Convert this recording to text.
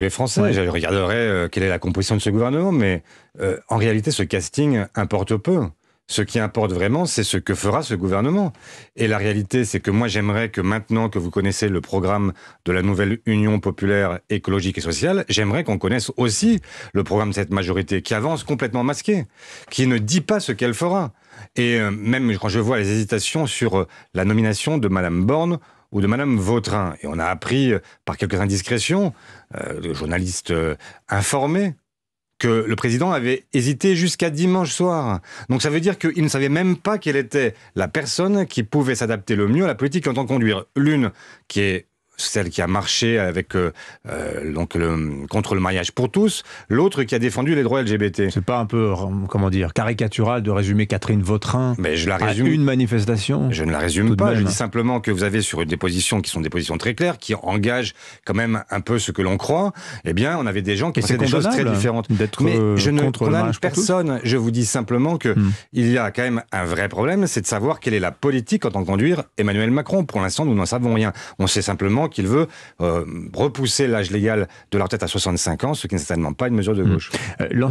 les Français. Je regarderai euh, quelle est la composition de ce gouvernement, mais euh, en réalité, ce casting importe peu. Ce qui importe vraiment, c'est ce que fera ce gouvernement. Et la réalité, c'est que moi, j'aimerais que maintenant que vous connaissez le programme de la nouvelle Union populaire écologique et sociale, j'aimerais qu'on connaisse aussi le programme de cette majorité qui avance complètement masquée, qui ne dit pas ce qu'elle fera. Et euh, même quand je vois les hésitations sur la nomination de Madame Borne ou de Madame Vautrin. Et on a appris euh, par quelques indiscrétions, euh, le journaliste journalistes euh, que le président avait hésité jusqu'à dimanche soir. Donc ça veut dire qu'il ne savait même pas quelle était la personne qui pouvait s'adapter le mieux à la politique en tant conduire. L'une qui est celle qui a marché avec euh, euh, donc le, contre le mariage pour tous, l'autre qui a défendu les droits LGBT. C'est pas un peu euh, comment dire caricatural de résumer Catherine Vautrin Mais je la résume, à une manifestation. Je ne la résume pas. Je dis simplement que vous avez sur des positions qui sont des positions très claires, qui engagent quand même un peu ce que l'on croit. Eh bien, on avait des gens qui faisaient des choses très différentes. D'être Mais je ne contre condamne personne. Je vous dis simplement que hmm. il y a quand même un vrai problème, c'est de savoir quelle est la politique qu'entend conduire Emmanuel Macron. Pour l'instant, nous n'en savons rien. On sait simplement qu'il veut euh, repousser l'âge légal de la retraite à 65 ans, ce qui n'est certainement pas une mesure de mmh. gauche. Euh,